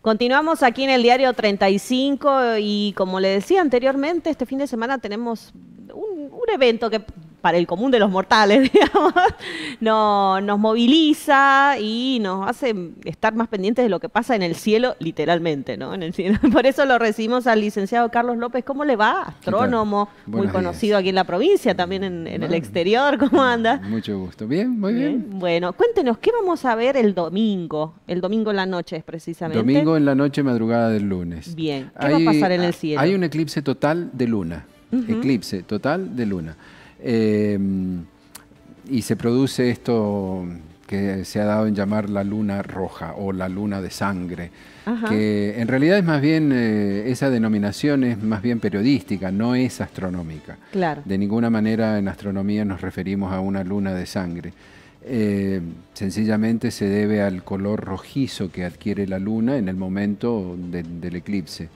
Continuamos aquí en el diario 35 y como le decía anteriormente, este fin de semana tenemos un, evento que para el común de los mortales, digamos, nos moviliza y nos hace estar más pendientes de lo que pasa en el cielo, literalmente, ¿no? En el cielo. Por eso lo recibimos al licenciado Carlos López. ¿Cómo le va? Astrónomo, muy conocido aquí en la provincia, también en, el exterior. ¿Cómo anda? Mucho gusto. Bien, muy bien. Bueno, cuéntenos, ¿qué vamos a ver el domingo? El domingo en la noche es precisamente. Domingo en la noche, madrugada del lunes. Bien. ¿Qué hay, va a pasar en el cielo? Hay un eclipse total de luna. Eclipse total de luna. Em, y se produce esto que se ha dado en llamar la luna roja o la luna de sangre, que en realidad es más bien, eh, esa denominación es más bien periodística, no es astronómica. De ninguna manera en astronomía nos referimos a una luna de sangre. Eh, sencillamente se debe al color rojizo que adquiere la luna en el momento del eclipse.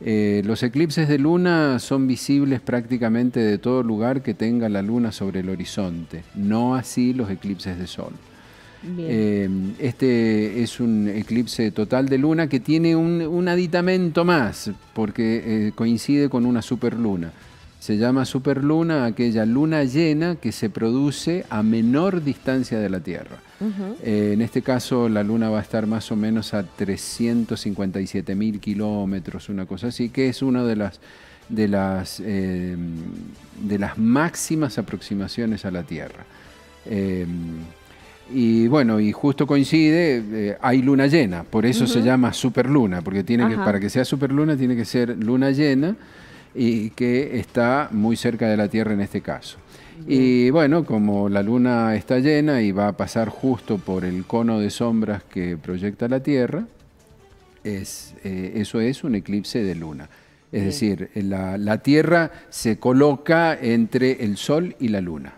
Eh, los eclipses de luna son visibles prácticamente de todo lugar que tenga la luna sobre el horizonte, no así los eclipses de sol. Eh, este es un eclipse total de luna que tiene un, un aditamento más, porque coincide con una superluna. Se llama superluna aquella luna llena que se produce a menor distancia de la Tierra. Eh, en este caso la luna va a estar más o menos a 357 mil kilómetros, una cosa así, que es una de las, de, las, eh, de las máximas aproximaciones a la Tierra. Eh, y bueno, y justo coincide, hay luna llena, por eso se llama superluna, porque tiene que, para que sea superluna tiene que ser luna llena y que está muy cerca de la Tierra en este caso. Y bueno, como la luna está llena y va a pasar justo por el cono de sombras que proyecta la Tierra, es, eh, eso es un eclipse de luna. Es decir, la, Tierra se coloca entre el Sol y la luna.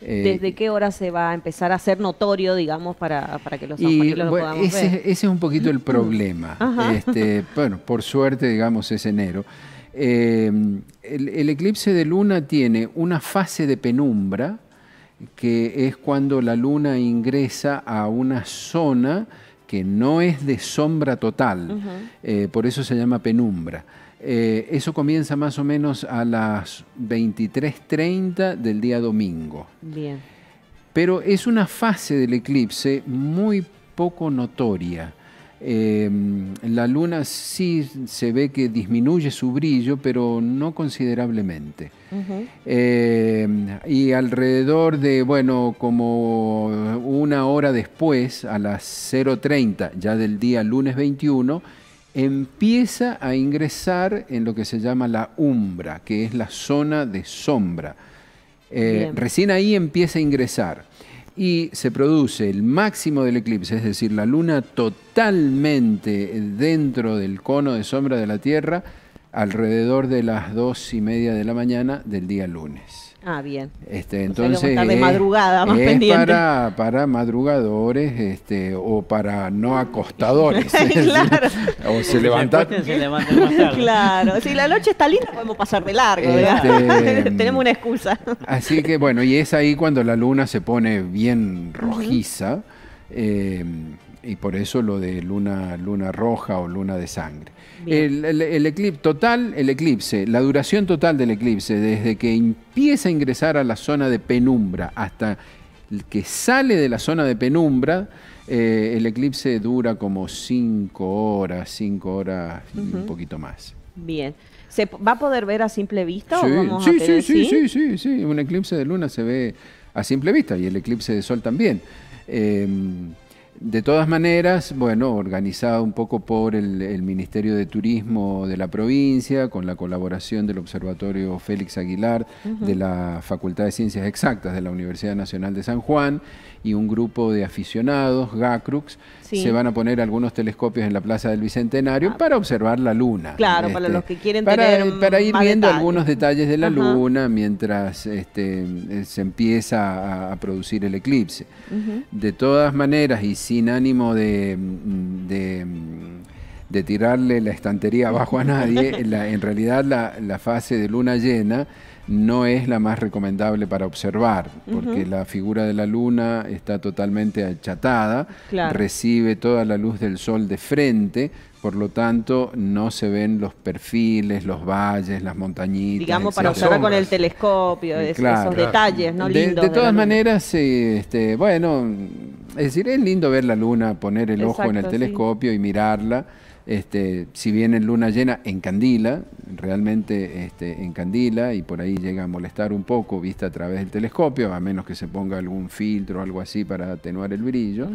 Eh, ¿Desde qué hora se va a empezar a ser notorio, digamos, para, que los y, lo ese, es un poquito el problema. Este, bueno, por suerte, digamos, es enero. Em, el, eclipse de luna tiene una fase de penumbra, que es cuando la luna ingresa a una zona que no es de sombra total, eh, por eso se llama penumbra. Eh, eso comienza más o menos a las 23.30 del día domingo. Bien. Pero es una fase del eclipse muy poco notoria Em, la luna sí se ve que disminuye su brillo, pero no considerablemente. Em, y alrededor de, bueno, como una hora después, a las 0.30 ya del día lunes 21, empieza a ingresar en lo que se llama la umbra, que es la zona de sombra. Eh, recién ahí empieza a ingresar y se produce el máximo del eclipse, es decir, la luna totalmente dentro del cono de sombra de la Tierra alrededor de las dos y media de la mañana del día lunes. Ah, bien. Este, entonces, es Para, madrugadores este, o para no acostadores. claro. o se levantan. claro. Si la noche está linda, podemos pasar de largo. Este, Tenemos una excusa. Así que bueno, y es ahí cuando la luna se pone bien rojiza. Eh, y por eso lo de luna, luna roja o luna de sangre. El, eclipse total, el eclipse, la duración total del eclipse, desde que empieza a ingresar a la zona de penumbra hasta que sale de la zona de penumbra, eh, el eclipse dura como 5 horas, 5 horas y un poquito más. Bien. ¿Se va a poder ver a simple vista? Sí, sí, sí, sí, sí, sí, Un eclipse de luna se ve a simple vista y el eclipse de sol también. Em, de todas maneras, bueno, organizado un poco por el, Ministerio de Turismo de la provincia, con la colaboración del Observatorio Félix Aguilar de la Facultad de Ciencias Exactas de la Universidad Nacional de San Juan y un grupo de aficionados, Gacrux, se van a poner algunos telescopios en la Plaza del Bicentenario ah. para observar la luna. Claro, para este, los que quieren para, tener Para ir viendo algunos detalles de la luna mientras este, eh, se empieza a, producir el eclipse. De todas maneras, y sin ánimo de, mm, mm, tirarle la estantería abajo a nadie, en realidad la, fase de luna llena no es la más recomendable para observar, porque la figura de la luna está totalmente achatada, recibe toda la luz del sol de frente, por lo tanto no se ven los perfiles, los valles, las montañitas. Digamos, para observar con el telescopio, esos detalles, ¿no? Lindos de, todas maneras, este, bueno, es decir, es lindo ver la luna, poner el ojo en el telescopio y mirarla este, si bien en luna llena en Candila, realmente este, en y por ahí llega a molestar un poco, vista a través del telescopio, a menos que se ponga algún filtro o algo así para atenuar el brillo.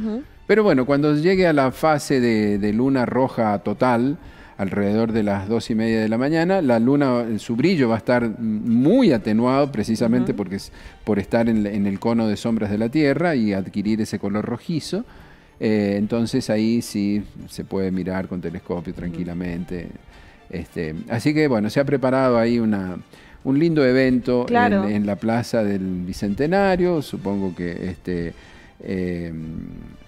Pero bueno, cuando llegue a la fase de, luna roja total, alrededor de las dos y media de la mañana, la luna, su brillo va a estar muy atenuado precisamente porque es por estar en el cono de sombras de la Tierra y adquirir ese color rojizo eh, entonces ahí sí se puede mirar con telescopio tranquilamente. Este, así que bueno, se ha preparado ahí una, un lindo evento en, en, la plaza del Bicentenario. Supongo que este, eh,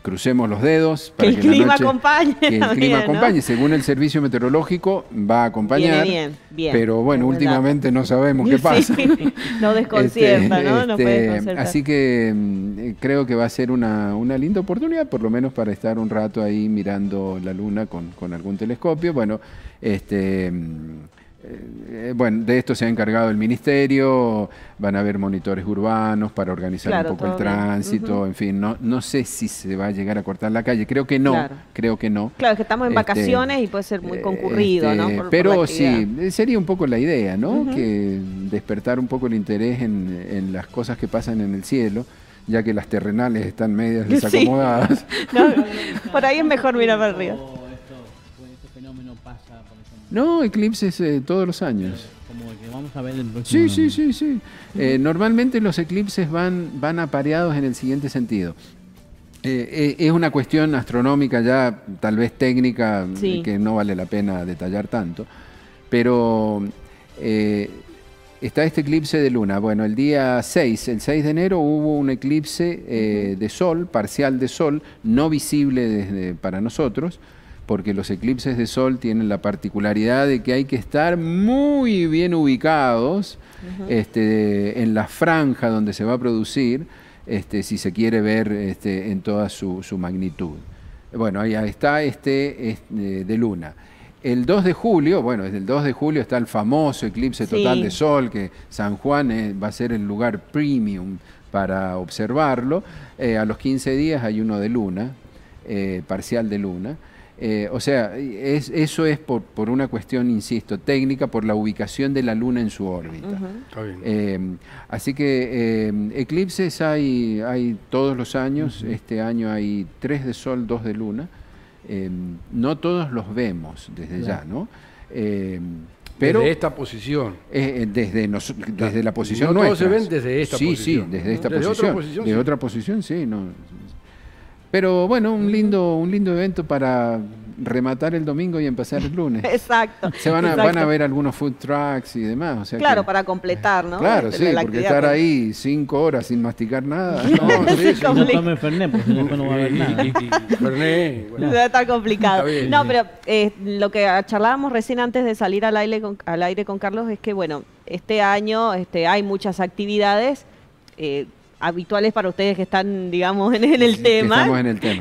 crucemos los dedos que, el clima acompañe. Que el clima acompañe. Según el servicio meteorológico, va a acompañar. pero bueno, últimamente no sabemos qué pasa. no desconcierta, este, ¿no? Este, así que mm, creo que va a ser una, linda oportunidad, por lo menos para estar un rato ahí mirando la luna con, con algún telescopio. Bueno, este. Mm, eh, eh, bueno, de esto se ha encargado el ministerio, van a haber monitores urbanos para organizar un poco el tránsito, en fin, no, no sé si se va a llegar a cortar la calle, creo que no, creo que no. Claro, es que estamos en este, vacaciones y puede ser muy eh, concurrido, este, ¿no? pero sí, sería un poco la idea, ¿no? Que despertar un poco el interés en, las cosas que pasan en el cielo ya que las terrenales están medias desacomodadas. por ahí es mejor mirar para río no, eclipses eh, todos los años. Como que vamos a ver el próximo. Sí, sí, sí, sí. Eh, normalmente los eclipses van, van apareados en el siguiente sentido. Eh, es una cuestión astronómica ya, tal vez técnica, que no vale la pena detallar tanto. Pero está este eclipse de luna. Bueno, el día 6, el 6 de enero hubo un eclipse de sol, parcial de sol, no visible desde, para nosotros, porque los eclipses de sol tienen la particularidad de que hay que estar muy bien ubicados este, en la franja donde se va a producir, este, si se quiere ver este, en toda su, magnitud. Bueno, ahí está este, de luna. El 2 de julio, bueno, desde el 2 de julio está el famoso eclipse total de sol, que San Juan eh, va a ser el lugar premium para observarlo. Eh, a los 15 días hay uno de luna, eh, parcial de luna. Eh, o sea, es, eso es por, por, una cuestión, insisto, técnica, por la ubicación de la Luna en su órbita. Está bien. Em, así que em, eclipses hay, hay todos los años. Este año hay tres de Sol, dos de Luna. Em, no todos los vemos desde ya, ¿no? pero desde esta posición. Eh, eh, desde, desde la posición no nuestra. Todos se ven desde esta posición. Sí, sí, desde esta posición. Otra posición. otra posición, sí. No, pero bueno, un lindo, un lindo evento para rematar el domingo y empezar el lunes. Exacto. Se van a, van a ver algunos food trucks y demás. claro, para completar, ¿no? Claro, este, sí, porque estar ahí cinco horas sin masticar nada. No, sí, no Fernet, pues no va a haber nada. complicado. No, pero eh, lo que charlábamos recién antes de salir al aire, con, al aire con Carlos es que, bueno, este año este, hay muchas actividades. Eh, habituales para ustedes que están, digamos, en, el tema.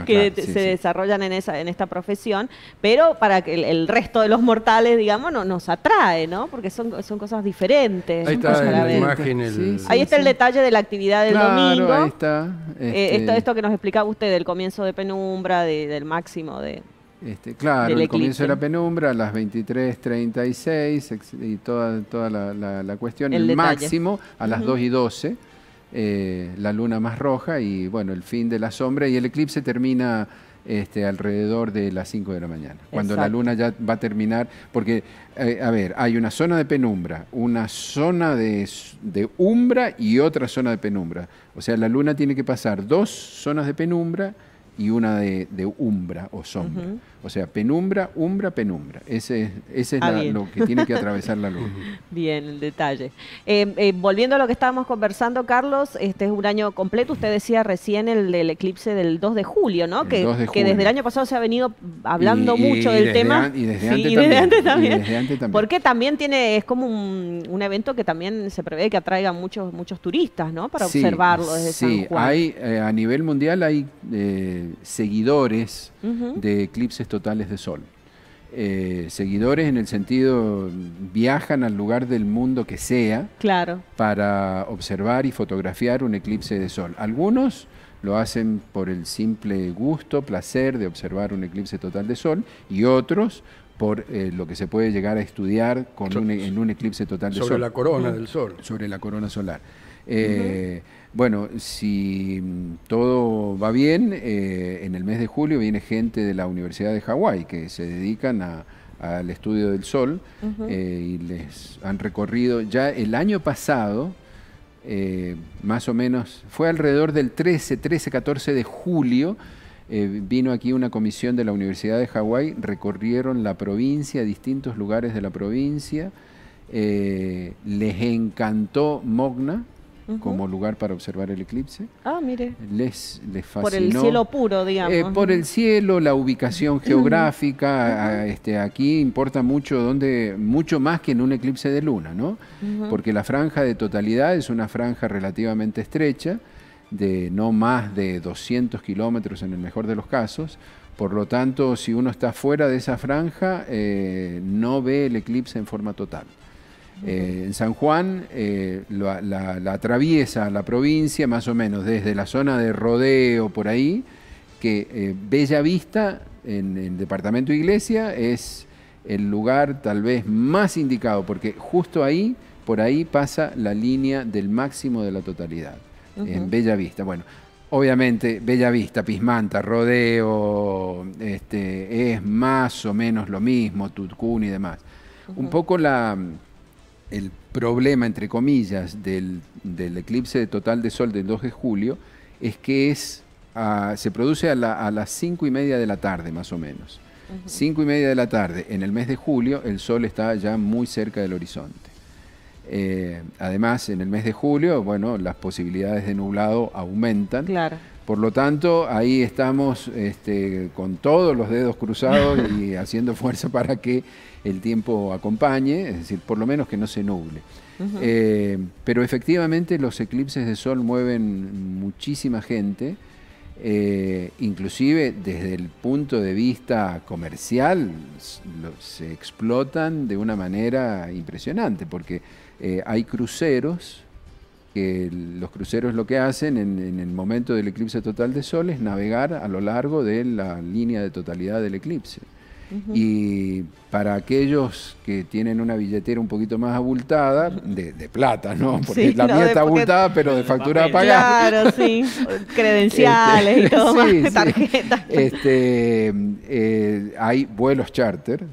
Que se desarrollan en, esa, en esta profesión, pero para que el, resto de los mortales, digamos, no, nos atrae, ¿no? Porque son, son cosas diferentes. Ahí está, la imagen, el... ahí está el detalle de la actividad del domingo. Ahí está. Eh, esto, este- esto que nos explicaba usted del comienzo de penumbra, de, del máximo de. Este, claro, el comienzo de la penumbra, a las 23.36 y toda, toda la, la, cuestión, el, máximo a las 2 y 12. Eh, la luna más roja y bueno, el fin de la sombra y el eclipse termina este, alrededor de las 5 de la mañana, cuando la luna ya va a terminar, porque, eh, a ver, hay una zona de penumbra, una zona de, umbra y otra zona de penumbra. O sea, la luna tiene que pasar dos zonas de penumbra, y una de, umbra o sombra. O sea, penumbra, umbra, penumbra. Ese es, ese es ah, lo que tiene que atravesar la luz. Bien, el detalle. Eh, eh, volviendo a lo que estábamos conversando, Carlos, este es un año completo. Usted decía recién el eclipse del 2 de julio, ¿no? Que, desde el año pasado se ha venido hablando mucho del tema. y desde, antes también, Porque también tiene, es como un, un, evento que también se prevé que atraiga muchos, muchos turistas, ¿no? Para observarlo desde sí, San Juan. Hay, eh, a nivel mundial hay seguidores de eclipses totales de sol. Eh, seguidores en el sentido viajan al lugar del mundo que sea claro. para observar y fotografiar un eclipse de sol. Algunos lo hacen por el simple gusto, placer de observar un eclipse total de sol y otros por eh, lo que se puede llegar a estudiar con e, en un eclipse total de sol. Sobre la corona del sol. Sobre la corona solar. Eh, bueno, si todo va bien, eh, en el mes de julio viene gente de la Universidad de Hawái que se dedican al estudio del sol eh, y les han recorrido ya el año pasado, más o menos, fue alrededor del 13, 13, 14 de julio, vino aquí una comisión de la Universidad de Hawái, recorrieron la provincia, distintos lugares de la provincia, les encantó Mogna, como lugar para observar el eclipse. Ah, mire. Les, Por el cielo puro, digamos. Eh, por el cielo, la ubicación geográfica. Este, aquí importa mucho, donde, mucho más que en un eclipse de luna, ¿no? Porque la franja de totalidad es una franja relativamente estrecha, de no más de 200 kilómetros en el mejor de los casos. Por lo tanto, si uno está fuera de esa franja, eh, no ve el eclipse en forma total. Eh, en San Juan eh, la, atraviesa la provincia más o menos desde la zona de Rodeo por ahí, que eh, Bella Vista, en el departamento Iglesia, es el lugar tal vez más indicado, porque justo ahí, por ahí pasa la línea del máximo de la totalidad, en Bella Vista. Bueno, obviamente Bella Vista, Pismanta, Rodeo, este, es más o menos lo mismo, Tutcún y demás. Un poco la el problema, entre comillas, del, del, eclipse total de sol del 2 de julio es que es, ah, se produce a, las 5 y media de la tarde, más o menos. 5 y media de la tarde, en el mes de julio, el sol está ya muy cerca del horizonte. Eh, además, en el mes de julio, bueno, las posibilidades de nublado aumentan. Claro. Por lo tanto, ahí estamos este, con todos los dedos cruzados y haciendo fuerza para que el tiempo acompañe, es decir, por lo menos que no se nuble. Eh, pero efectivamente los eclipses de sol mueven muchísima gente, eh, inclusive desde el punto de vista comercial se explotan de una manera impresionante, porque eh, hay cruceros que los cruceros lo que hacen en, el momento del eclipse total de sol es navegar a lo largo de la línea de totalidad del eclipse. Y para aquellos que tienen una billetera un poquito más abultada, de, plata, ¿no? Porque la mía está abultada, pero de factura pagada. Claro, sí. Credenciales y este, todo tarjetas. Este, eh, hay vuelos charter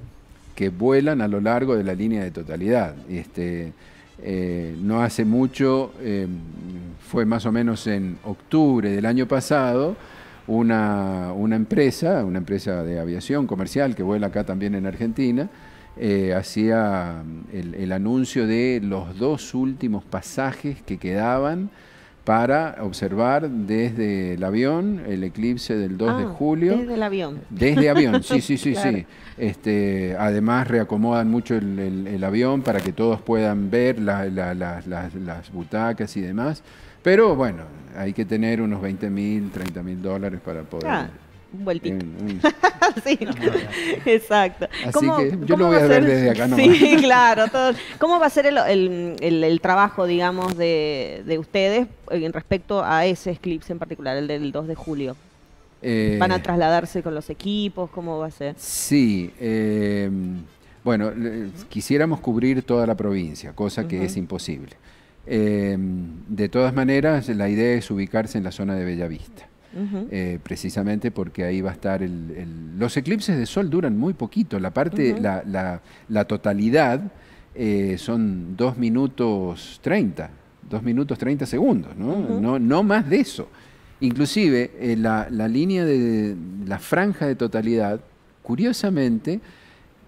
que vuelan a lo largo de la línea de totalidad. Este, eh, no hace mucho, em, fue más o menos en octubre del año pasado, una, una, empresa, una empresa de aviación comercial que vuela acá también en Argentina, eh, hacía em, el, anuncio de los dos últimos pasajes que quedaban para observar desde el avión el eclipse del 2 de ah, julio. Desde el avión. Desde avión, sí, sí, sí, sí. Este, además reacomodan mucho el, avión para que todos puedan ver las butacas y demás. Pero bueno, hay que tener unos 20 mil, 30 mil dólares para poder... Ah, un vueltito. sí, ah, exacto. ¿Cómo, a ver desde acá Sí, claro. ¿Cómo va a ser el, el, trabajo, digamos, de, de ustedes en respecto a ese eclipse en particular, el del 2 de julio? Eh, ¿Van a trasladarse con los equipos? ¿Cómo va a ser? Sí. Eh, bueno, quisiéramos cubrir toda la provincia, cosa que es imposible. Eh, de todas maneras, la idea es ubicarse en la zona de Bellavista. Eh, precisamente porque ahí va a estar el, Los eclipses de sol duran muy poquito, la parte, la, la, totalidad eh, son 2 minutos 30, 2 minutos 30 segundos, ¿no? no, más de eso. Inclusive eh, la, la línea de la franja de totalidad, curiosamente,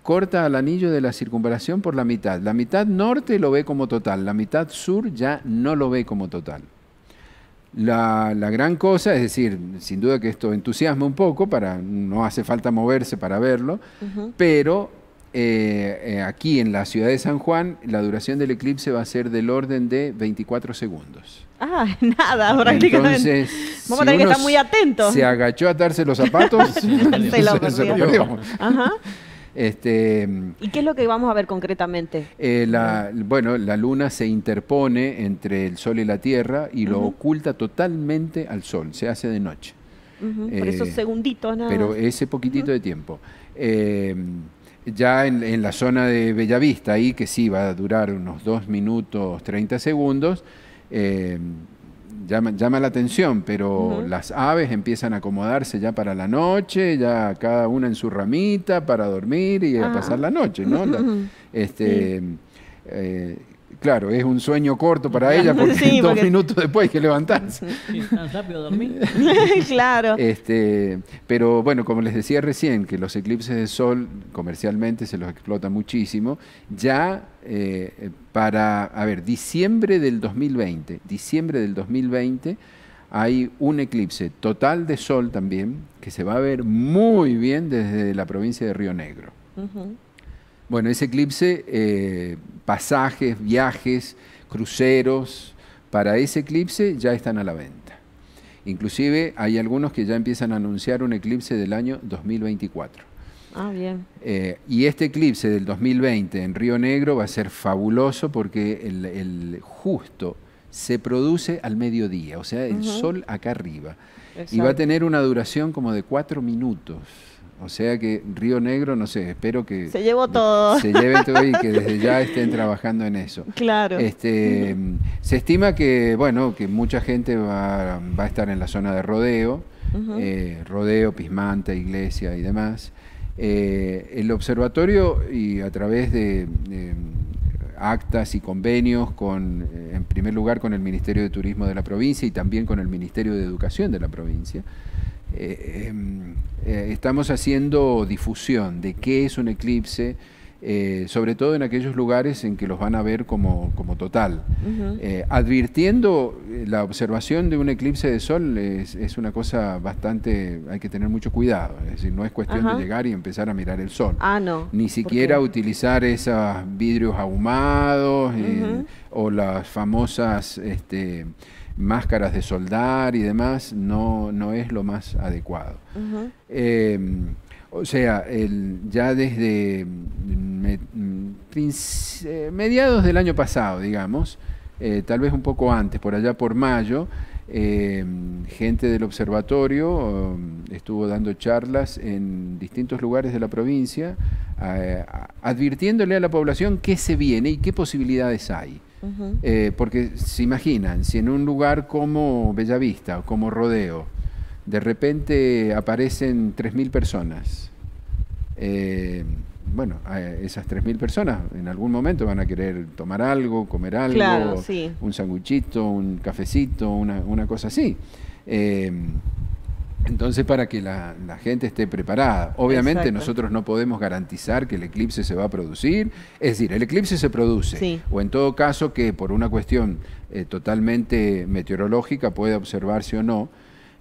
corta al anillo de la circunvalación por la mitad. La mitad norte lo ve como total, la mitad sur ya no lo ve como total. La, gran cosa, es decir, sin duda que esto entusiasma un poco, para, no hace falta moverse para verlo, pero eh, eh, aquí en la ciudad de San Juan la duración del eclipse va a ser del orden de 24 segundos. Ah, nada, prácticamente. Vamos a tener que estar muy atentos. Se agachó a atarse los zapatos, se, se, Ajá. Este, ¿Y qué es lo que vamos a ver concretamente? Eh, bueno, la luna se interpone entre el sol y la tierra y lo oculta totalmente al sol, se hace de noche. Por eh, esos segunditos nada Pero ese poquitito de tiempo. Em, ya en, en, la zona de Bellavista, ahí que sí va a durar unos 2 minutos 30 segundos, em, llama, llama, la atención, pero las aves empiezan a acomodarse ya para la noche, ya cada una en su ramita para dormir y a pasar la noche, ¿no? este, eh, Claro, es un sueño corto para ella porque dos minutos después hay que levantarse. tan rápido dormir. claro. Este, pero bueno, como les decía recién, que los eclipses de sol comercialmente se los explota muchísimo. Ya eh, para, a ver, diciembre del 2020, diciembre del 2020 hay un eclipse total de sol también que se va a ver muy bien desde la provincia de Río Negro. Bueno, ese eclipse eh, pasajes, viajes, cruceros para ese eclipse ya están a la venta. Inclusive hay algunos que ya empiezan a anunciar un eclipse del año 2024. Ah, bien. Eh, y este eclipse del 2020 en Río Negro va a ser fabuloso porque el, justo se produce al mediodía, o sea, el sol acá arriba. Y va a tener una duración como de cuatro minutos. O sea que Río Negro, no sé, espero que... Se llevó todo. Se lleven todo y que desde ya estén trabajando en eso. Claro. Este, se estima que, bueno, que mucha gente va, va a estar en la zona de Rodeo, eh, Rodeo, Pismanta, Iglesia y demás. Eh, el observatorio y a través de, de actas y convenios con, eh, en primer lugar, con el Ministerio de Turismo de la provincia y también con el Ministerio de Educación de la provincia, eh, em, eh, estamos haciendo difusión de qué es un eclipse, eh, sobre todo en aquellos lugares en que los van a ver como, total. advirtiendo la observación de un eclipse de sol es, una cosa bastante, hay que tener mucho cuidado, es decir, no es cuestión de llegar y empezar a mirar el sol. Ah, no. Ni siquiera utilizar esos vidrios ahumados o las famosas... Este, máscaras de soldar y demás, no, no es lo más adecuado. Em, o sea, ya desde mm, mm, eh, mediados del año pasado, digamos, eh, tal vez un poco antes, por allá por mayo, em, gente del observatorio mm, estuvo dando charlas en distintos lugares de la provincia, eh, advirtiéndole a la población qué se viene y qué posibilidades hay. Eh, porque se imaginan, si en un lugar como Bellavista o como Rodeo, de repente aparecen 3.000 personas, eh, bueno, esas 3.000 personas en algún momento van a querer tomar algo, comer algo, un sanguchito, un cafecito, una, cosa así. Eh, entonces, para que la, gente esté preparada. Obviamente nosotros no podemos garantizar que el eclipse se va a producir, es decir, el eclipse se produce, o en todo caso que por una cuestión eh, totalmente meteorológica puede observarse o no,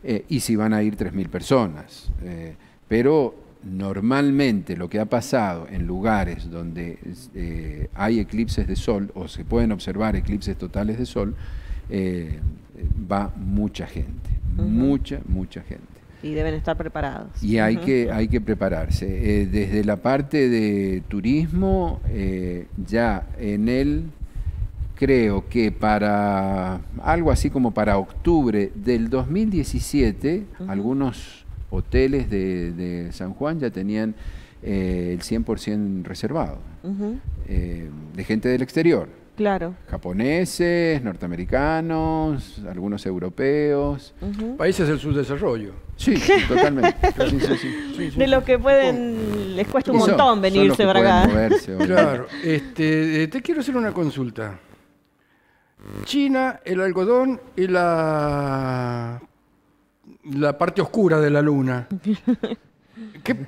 eh, y si van a ir 3.000 personas. Eh, pero normalmente lo que ha pasado en lugares donde hay eclipses de sol, o se pueden observar eclipses totales de sol, eh, va mucha gente, mucha, mucha gente. Y deben estar preparados. Y hay, que, hay que prepararse. Eh, desde la parte de turismo, eh, ya en él creo que para algo así como para octubre del 2017, algunos hoteles de, San Juan ya tenían el 100% reservado, de gente del exterior. Claro. Japoneses, norteamericanos, algunos europeos. Países del subdesarrollo. Sí, totalmente. De los que pueden, les cuesta un montón venirse para acá. claro. Este, eh, te quiero hacer una consulta. China, el algodón y la, la parte oscura de la luna.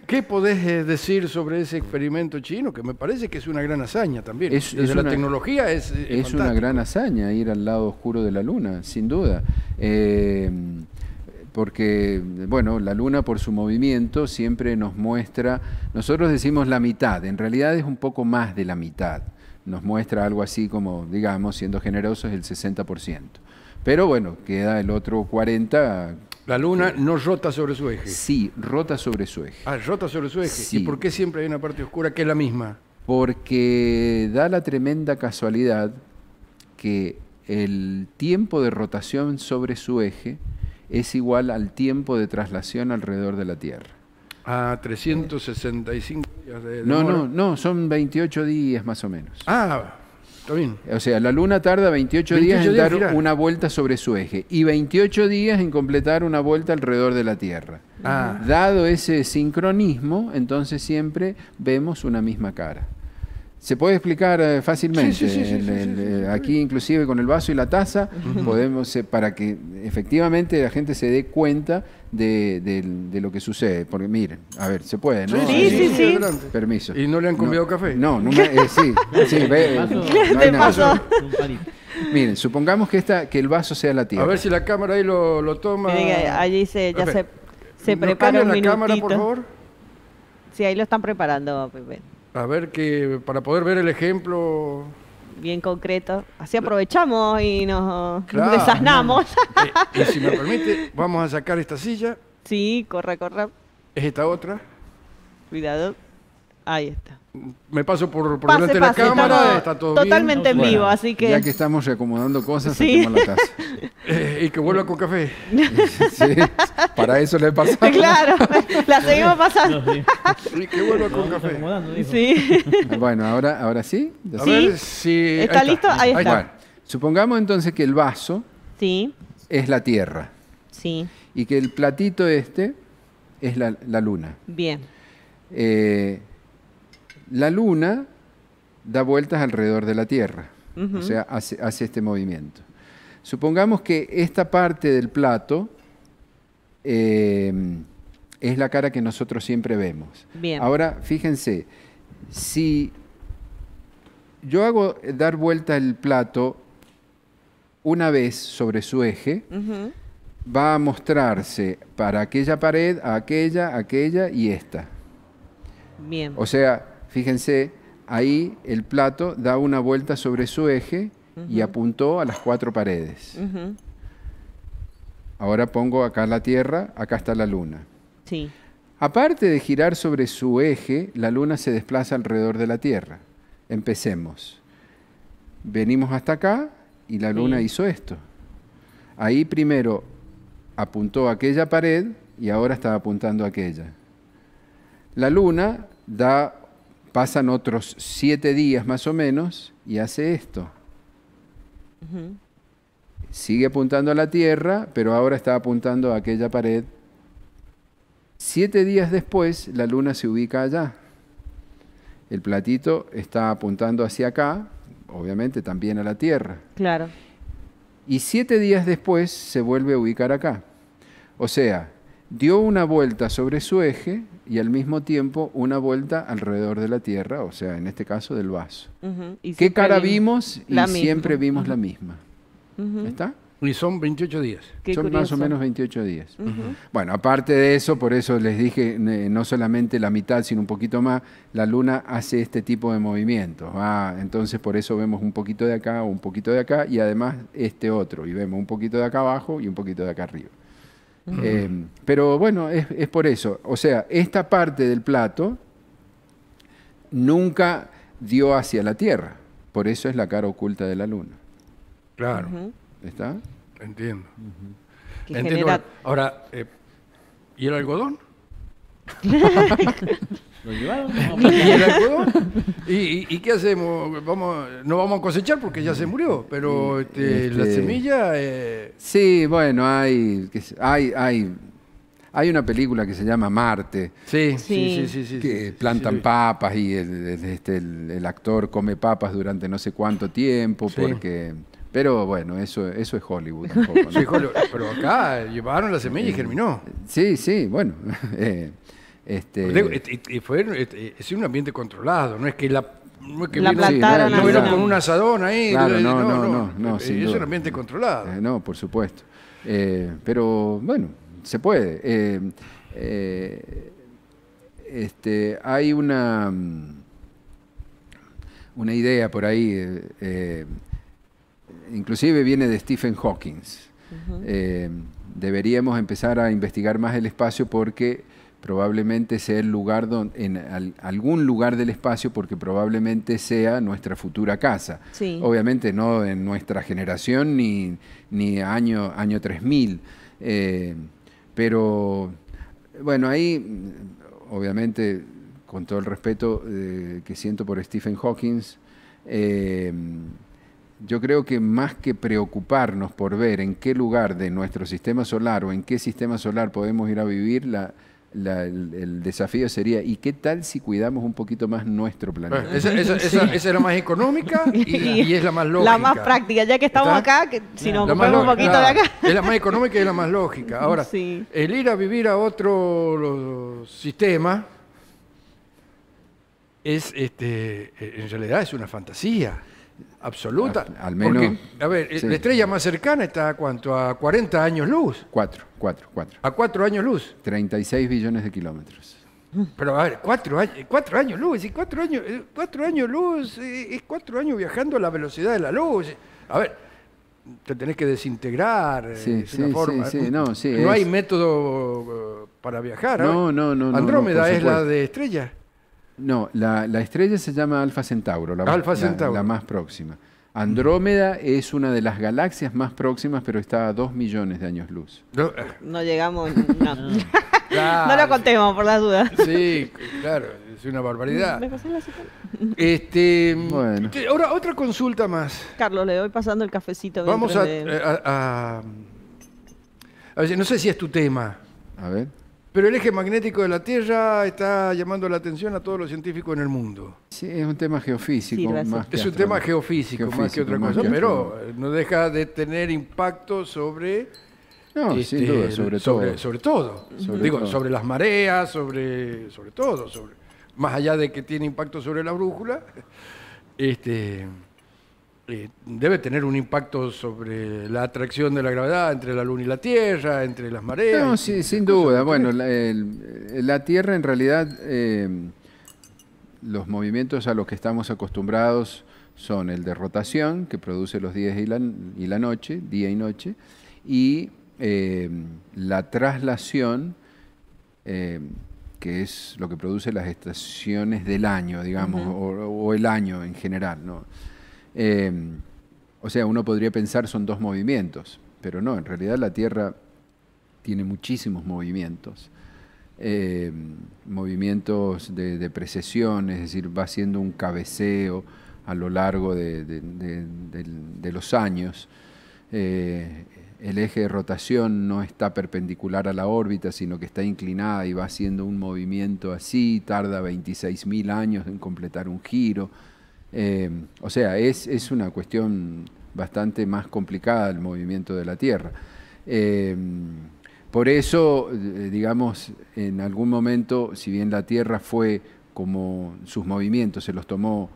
¿Qué, podés eh, decir sobre ese experimento chino? Que me parece que es una gran hazaña también. Es, la tecnología es. Eh, es, una gran hazaña ir al lado oscuro de la Luna, sin duda. Eh, porque, bueno, la Luna por su movimiento siempre nos muestra, nosotros decimos la mitad, en realidad es un poco más de la mitad. Nos muestra algo así como, digamos, siendo generosos, el 60%. Pero bueno, queda el otro 40% la Luna no rota sobre su eje. Sí, rota sobre su eje. Ah, rota sobre su eje. ¿Y por qué siempre hay una parte oscura que es la misma? Porque da la tremenda casualidad que el tiempo de rotación sobre su eje es igual al tiempo de traslación alrededor de la Tierra. A 365 días de... No, no, no, son 28 días más o menos. Ah, o sea, la Luna tarda 28, días en dar una vuelta sobre su eje y 28 días en completar una vuelta alrededor de la Tierra. Ah. Dado ese sincronismo, entonces siempre vemos una misma cara. Se puede explicar fácilmente. Sí, aquí inclusive con el vaso y la taza podemos eh, para que efectivamente la gente se dé cuenta de, lo que sucede. Porque miren, a ver, se puede, ¿no? Sí, sí, sí. Permiso. ¿Y no le han comido café? No, no eh, sí, sí, ve, no Miren, supongamos que esta, que el vaso sea la tierra. A ver si la cámara ahí lo, toma. allí se, ya se, se prepara un la cámara, por favor? Sí, ahí lo están preparando, Pepe. A ver que para poder ver el ejemplo bien concreto. Así aprovechamos y nos, desasnamos. Eh, si me permite, vamos a sacar esta silla. Sí, corre, corre. Es esta otra. Cuidado. Ahí está. Me paso por, por delante de la cámara, está, todo, está Totalmente en vivo, así que. Ya que estamos reacomodando cosas, sí. la eh, y que vuelva con café. sí, para eso le he pasado Claro, la seguimos pasando. sí. Y que vuelva con café. Sí. bueno, ahora, ahora sí. A ver si. ¿Está, listo? Ahí está. supongamos entonces que el vaso sí. es la tierra. Sí. Y que el platito este es la, la luna. Bien. Eh, la Luna da vueltas alrededor de la Tierra, o sea, hace, este movimiento. Supongamos que esta parte del plato eh, es la cara que nosotros siempre vemos. Bien. Ahora, fíjense, si yo hago eh, dar vuelta el plato una vez sobre su eje, va a mostrarse para aquella pared, aquella, aquella y esta. Bien. O sea, Fíjense, ahí el plato da una vuelta sobre su eje y apuntó a las cuatro paredes. Ahora pongo acá la Tierra, acá está la Luna. Sí. Aparte de girar sobre su eje, la Luna se desplaza alrededor de la Tierra. Empecemos. Venimos hasta acá y la Luna hizo esto. Ahí primero apuntó a aquella pared y ahora está apuntando a aquella. La Luna da Pasan otros siete días más o menos y hace esto. Sigue apuntando a la tierra, pero ahora está apuntando a aquella pared. Siete días después, la luna se ubica allá. El platito está apuntando hacia acá, obviamente también a la tierra. Claro. Y siete días después se vuelve a ubicar acá. O sea, dio una vuelta sobre su eje y al mismo tiempo una vuelta alrededor de la Tierra, o sea, en este caso del vaso. ¿Qué cara vimos? Y siempre vimos la misma. ¿Está? Y son 28 días. son más o menos 28 días. Bueno, aparte de eso, por eso les dije, no solamente la mitad, sino un poquito más, la luna hace este tipo de movimientos. Ah, entonces, por eso vemos un poquito de acá, un poquito de acá, y además este otro, y vemos un poquito de acá abajo y un poquito de acá arriba. Eh, pero bueno, es, por eso. O sea, esta parte del plato nunca dio hacia la tierra. Por eso es la cara oculta de la luna. Claro. ¿Está? Entiendo. Entiendo. Ahora, eh, ¿y el algodón? Lo llevaron. ¿Y, qué hacemos? Vamos, no vamos a cosechar porque ya se murió, pero este, la este, semilla. Eh, sí, bueno, hay, hay, hay, hay una película que se llama Marte. Sí, sí, sí, sí. que plantan papas y este, el, actor come papas durante no sé cuánto tiempo porque. Pero bueno, eso, eso es Hollywood. Pero acá llevaron la semilla y germinó. Eh, sí, sí, bueno. Eh, este, este, es un ambiente controlado, no es que la no es con un asadón ahí. no, no, no, eh, es un ambiente controlado. Eh, no, por supuesto. Eh, pero bueno, se puede. Este, hay una, mm, una idea por ahí, inclusive viene de Stephen Hawking. deberíamos empezar a investigar más el espacio porque probablemente sea el lugar donde, en algún lugar del espacio porque probablemente sea nuestra futura casa. Obviamente no en nuestra generación ni, año, año 3000, eh, pero bueno, ahí obviamente con todo el respeto eh, que siento por Stephen Hawking, eh, yo creo que más que preocuparnos por ver en qué lugar de nuestro sistema solar o en qué sistema solar podemos ir a vivir, la, el, desafío sería, ¿y qué tal si cuidamos un poquito más nuestro eh, planeta? esa, es la más económica y, es la más lógica. La más práctica, ya que estamos acá, si nos ocupamos un poquito de acá. Ah, es la más económica y es la más lógica. Ahora, el ir a vivir a otro sistema es, este, en realidad, es una fantasía. Absoluta. Al, menos. a ver, eh, la estrella más cercana está a cuánto? A 40 años luz. Cuatro, cuatro, cuatro. A cuatro años luz. 36 billones de kilómetros. Mm. Pero a ver, cuatro años, cuatro años luz, y cuatro años, eh, cuatro años luz, eh, es cuatro años viajando a la velocidad de la luz. A ver, te tenés que desintegrar no, hay método para viajar. No, Andrómeda es la de estrella. No, la, estrella se llama Alfa Centauro, la, Alfa La, más próxima. Andrómeda es una de las galaxias más próximas, pero está a dos millones de años luz. No, eh. llegamos, no. No lo contemos, por las dudas. Sí, claro, es una barbaridad. Este, bueno. Ahora, otra consulta más. Carlos, le doy pasando el cafecito. Vamos eh, a, a, a, No sé si es tu tema. A ver. Pero el eje magnético de la Tierra está llamando la atención a todos los científicos en el mundo. Sí, es un tema geofísico. más que es un tema geofísico, más que otra cosa, pero no deja de tener impacto sobre... No, este, sobre, sobre todo. Sobre Digo, sobre las mareas, sobre, sobre todo, sobre, más allá de que tiene impacto sobre la brújula. Este, eh, debe tener un impacto sobre la atracción de la gravedad entre la Luna y la Tierra, entre las mareas. No, sí, sin duda. Bueno, eh, la, Tierra en realidad, eh, los movimientos a los que estamos acostumbrados son el de rotación, que produce los días y la, noche, día y noche, y la traslación, que es lo que produce las estaciones del año, digamos, o, o, el año en general. ¿no? Em, o sea, uno podría pensar son dos movimientos, pero no, en realidad la Tierra tiene muchísimos movimientos. Em, movimientos de, precesión, es decir, va haciendo un cabeceo a lo largo de, los años. Eh, el eje de rotación no está perpendicular a la órbita, sino que está inclinada y va haciendo un movimiento así, tarda 26.000 años en completar un giro. Eh, o sea, es, es, una cuestión bastante más complicada el movimiento de la Tierra. Eh, por eso, eh, digamos, en algún momento, si bien la Tierra fue como sus movimientos, se los tomó,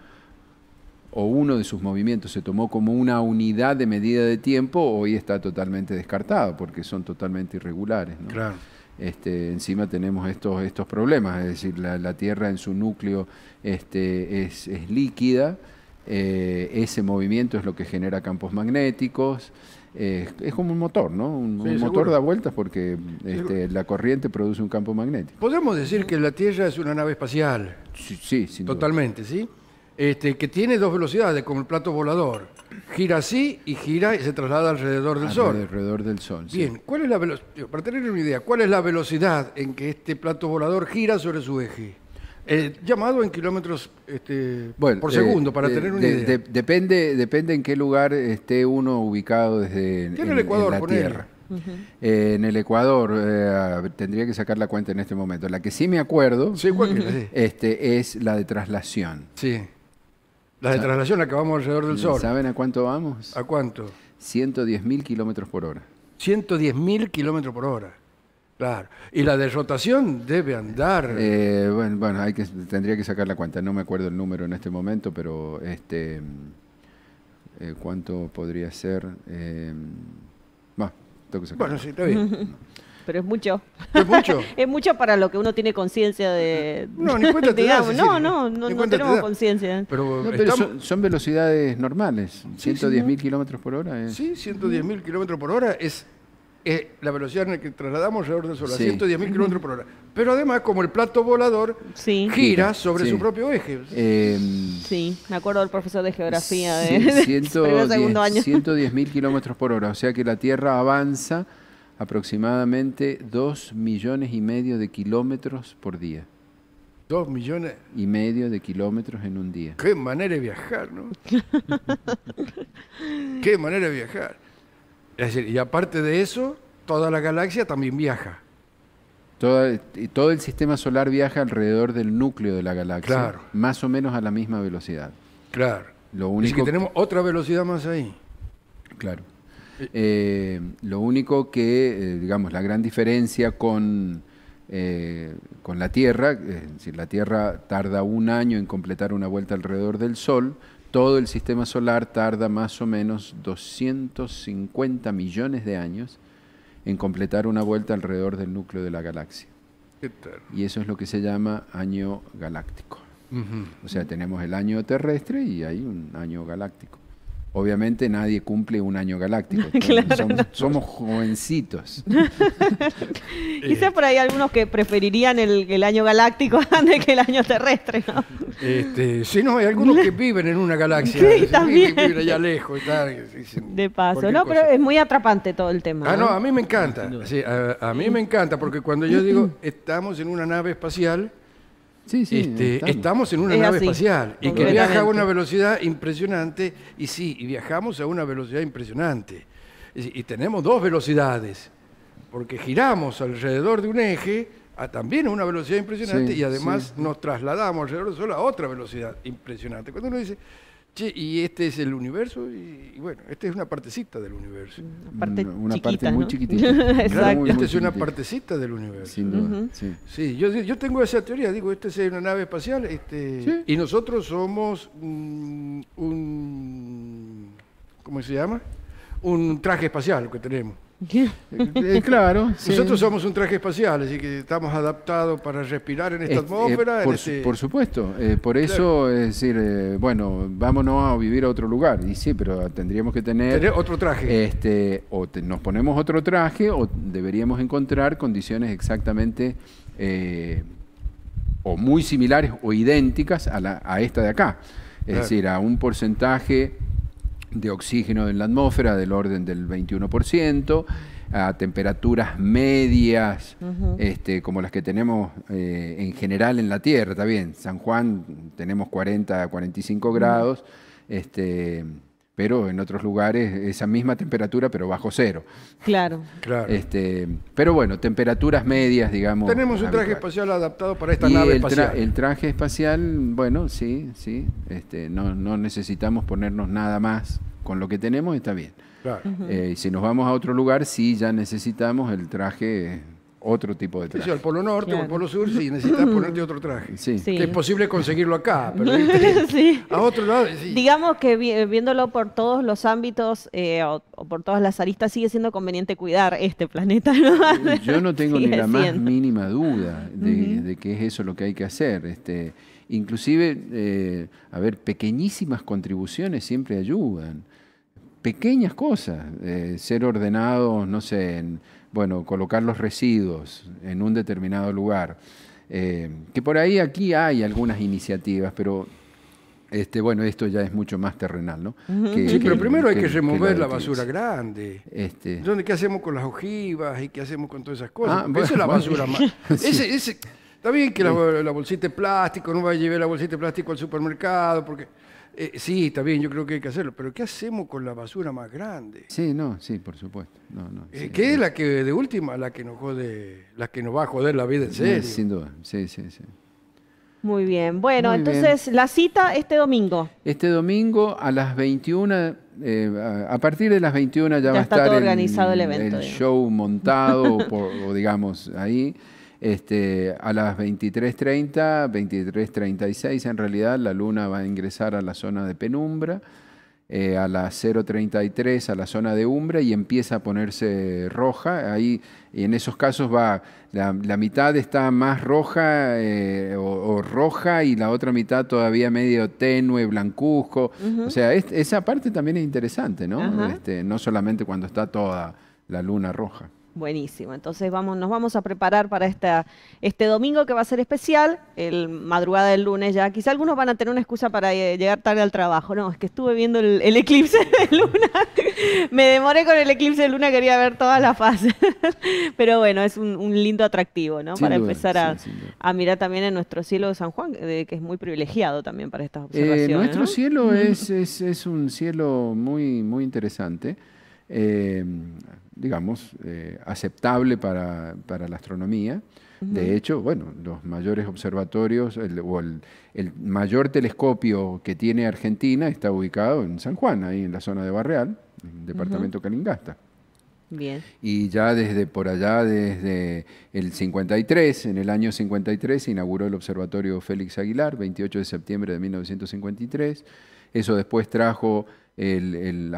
o uno de sus movimientos se tomó como una unidad de medida de tiempo, hoy está totalmente descartado, porque son totalmente irregulares. Claro este, encima tenemos estos, estos problemas, es decir, la, Tierra en su núcleo este, es, líquida, eh, ese movimiento es lo que genera campos magnéticos, es como un motor, ¿no? Un, motor da vueltas porque este, la corriente produce un campo magnético. Podemos decir que la Tierra es una nave espacial. Sí, sí Totalmente, ¿sí? Este, que tiene dos velocidades, como el plato volador. Gira así y gira y se traslada alrededor del Sol. Alrededor del Sol, Bien, ¿cuál es la Para tener una idea, ¿cuál es la velocidad en que este plato volador gira sobre su eje? Eh, llamado en kilómetros este, bueno, por eh, segundo, para eh, tener una idea. depende, depende en qué lugar esté uno ubicado desde en, el Ecuador, en la Tierra. en el Ecuador, tendría que sacar la cuenta en este momento. La que sí me acuerdo este, es la de traslación. Sí. Las de traslación las que vamos alrededor del Sol. ¿Saben a cuánto vamos? ¿A cuánto? 110.000 kilómetros por hora. 110.000 kilómetros por hora. Claro. Y la de rotación debe andar. Eh, bueno, bueno hay que, tendría que sacar la cuenta. No me acuerdo el número en este momento, pero este, eh, ¿cuánto podría ser? Eh, tengo que sacar. Bueno, sí, está bien. pero es mucho. Es mucho. es mucho para lo que uno tiene conciencia de. No, ni cuenta no, no, no, tenemos conciencia. Pero, son, velocidades normales. 110.000 110 mil kilómetros por hora. Es... Sí, 110.000 mil kilómetros por hora es la velocidad en la que trasladamos alrededor del Sol, 110.000 km kilómetros por hora. Pero además, como el plato volador gira sobre su propio eje. Em, sí, me acuerdo del profesor de geografía de, 110 mil kilómetros por hora. O sea que la Tierra avanza aproximadamente 2 millones y medio de kilómetros por día. Dos millones. Y medio de kilómetros en un día. Qué manera de viajar, ¿no? Qué manera de viajar. Es decir, y aparte de eso, toda la galaxia también viaja. Todo, todo el sistema solar viaja alrededor del núcleo de la galaxia. Claro. Más o menos a la misma velocidad. Claro. Lo único que tenemos otra velocidad más ahí. Claro. Eh, lo único que, eh, digamos, la gran diferencia con, eh, con la Tierra, es decir, la Tierra tarda un año en completar una vuelta alrededor del Sol, todo el sistema solar tarda más o menos 250 millones de años en completar una vuelta alrededor del núcleo de la galaxia. Y eso es lo que se llama año galáctico. O sea, tenemos el año terrestre y hay un año galáctico. Obviamente nadie cumple un año galáctico. somos, jovencitos. Quizás por ahí algunos que preferirían el, año galáctico antes que el año terrestre, Este, sí, no, hay algunos que viven en una galaxia. Sí, también. allá lejos. Tal, de paso, no, pero es muy atrapante todo el tema. Ah, no, a mí me encanta. a mí me encanta porque cuando yo digo estamos en una nave espacial Sí, este, estamos. en una nave espacial y que viaja a una velocidad impresionante y sí, y viajamos a una velocidad impresionante. Y, tenemos dos velocidades, porque giramos alrededor de un eje a también a una velocidad impresionante y además nos trasladamos alrededor del Sol a otra velocidad impresionante. Cuando uno dice, y este es el universo, y, bueno, esta es una partecita del universo. Una parte, muy chiquitita. esta es una partecita del universo. sí. yo, tengo esa teoría, digo, ¿este es una nave espacial, este, y nosotros somos un, ¿cómo se llama? Un traje espacial que tenemos. ¿Qué? Eh, claro. Nosotros somos un traje espacial, así que estamos adaptados para respirar en esta eh, atmósfera. Este por, supuesto, eh, por eso es decir, bueno, vámonos a vivir a otro lugar. Y sí, pero tendríamos que tener... Tener otro traje. Este, o nos ponemos otro traje o deberíamos encontrar condiciones exactamente o muy similares o idénticas a, esta de acá. Es decir, a un porcentaje de oxígeno en la atmósfera del orden del 21%, a temperaturas medias este, como las que tenemos eh, en general en la Tierra, también. San Juan tenemos 40 a 45 grados, este, pero en otros lugares esa misma temperatura, pero bajo cero. Claro. Este, pero bueno, temperaturas medias, digamos. Tenemos un traje espacial adaptado para esta nave espacial. el traje espacial, bueno, sí, sí. Este, no, no, necesitamos ponernos nada más con lo que tenemos, está bien. Claro. Eh, si nos vamos a otro lugar, sí ya necesitamos el traje otro tipo de traje. Sí, al Polo Norte o al Polo Sur, sí, necesitas ponerte otro traje. es posible conseguirlo acá, pero a otro lado. Digamos que eh, viéndolo por todos los ámbitos eh, o, por todas las aristas, sigue siendo conveniente cuidar este planeta. Yo no tengo ni la más mínima duda de, que es eso lo que hay que hacer. Este, inclusive, eh, a ver, pequeñísimas contribuciones siempre ayudan. Pequeñas cosas, ser ordenados, no sé, en, bueno, colocar los residuos en un determinado lugar. Eh, que por ahí aquí hay algunas iniciativas, pero este, bueno, esto ya es mucho más terrenal, ¿no? sí, pero primero hay que remover la, basura grande. Este... ¿Dónde, ¿Qué hacemos con las ojivas y qué hacemos con todas esas cosas? Ah, esa es la basura más. ese, Está bien que la, la bolsita de plástico, no va a llevar la bolsita de plástico al supermercado, porque eh, sí, está bien, yo creo que hay que hacerlo, pero ¿qué hacemos con la basura más grande? Sí, no, sí, por supuesto. Eh, ¿Qué es la que de última, la que nos jode, la que nos va a joder la vida en serio. Sí, sin duda, sí, sí, Muy bien, bueno, entonces la cita este domingo. Este domingo a las 21, eh, a partir de las 21 ya, va a estar organizado el, evento, show montado digamos ahí. Este, a las 23.30, 23.36 en realidad, la luna va a ingresar a la zona de penumbra, eh, a las 0.33 a la zona de umbra y empieza a ponerse roja. Ahí, en esos casos va, la, mitad está más roja eh, o, roja y la otra mitad todavía medio tenue, blancuzco. O sea, esa parte también es interesante, ¿no? Este, no solamente cuando está toda la luna roja. Buenísimo. Entonces vamos, nos vamos a preparar para esta, este domingo que va a ser especial, el madrugada del lunes ya. Quizá algunos van a tener una excusa para eh, llegar tarde al trabajo. No, es que estuve viendo el, eclipse de luna. Me demoré con el eclipse de luna, quería ver todas las fases. Pero bueno, es un, lindo atractivo, ¿no? para empezar a, mirar también en nuestro cielo de San Juan, que es muy privilegiado también para estas eh, observaciones. nuestro cielo es, un cielo muy, muy interesante. Eh, digamos, eh, aceptable para, la astronomía. De hecho, bueno, los mayores observatorios el, o el, mayor telescopio que tiene Argentina está ubicado en San Juan, ahí en la zona de Barreal, en el departamento Caningasta. Calingasta. Bien. Y ya desde por allá, desde el 53, en el año 53, se inauguró el Observatorio Félix Aguilar, 28 de septiembre de 1953. Eso después trajo el,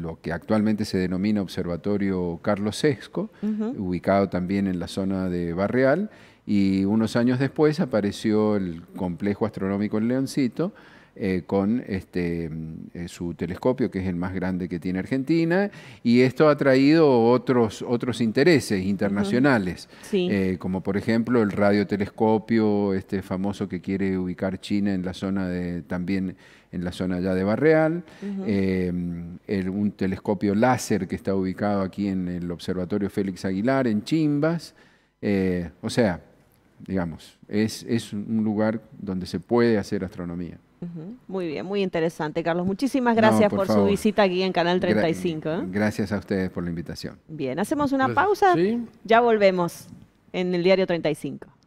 lo que actualmente se denomina Observatorio Carlos Sesco, ubicado también en la zona de Barreal, y unos años después apareció el complejo astronómico en Leoncito, eh, con este, eh, su telescopio, que es el más grande que tiene Argentina, y esto ha traído otros, otros intereses internacionales, eh, como por ejemplo el radiotelescopio este famoso que quiere ubicar China en la zona de, también en la zona ya de Barreal, un telescopio láser que está ubicado aquí en el Observatorio Félix Aguilar, en Chimbas, o sea, digamos, es un lugar donde se puede hacer astronomía. Muy bien, muy interesante, Carlos. Muchísimas gracias por, su visita aquí en Canal 35. ¿eh? Gracias a ustedes por la invitación. Bien, hacemos una pausa. Ya volvemos en el diario 35.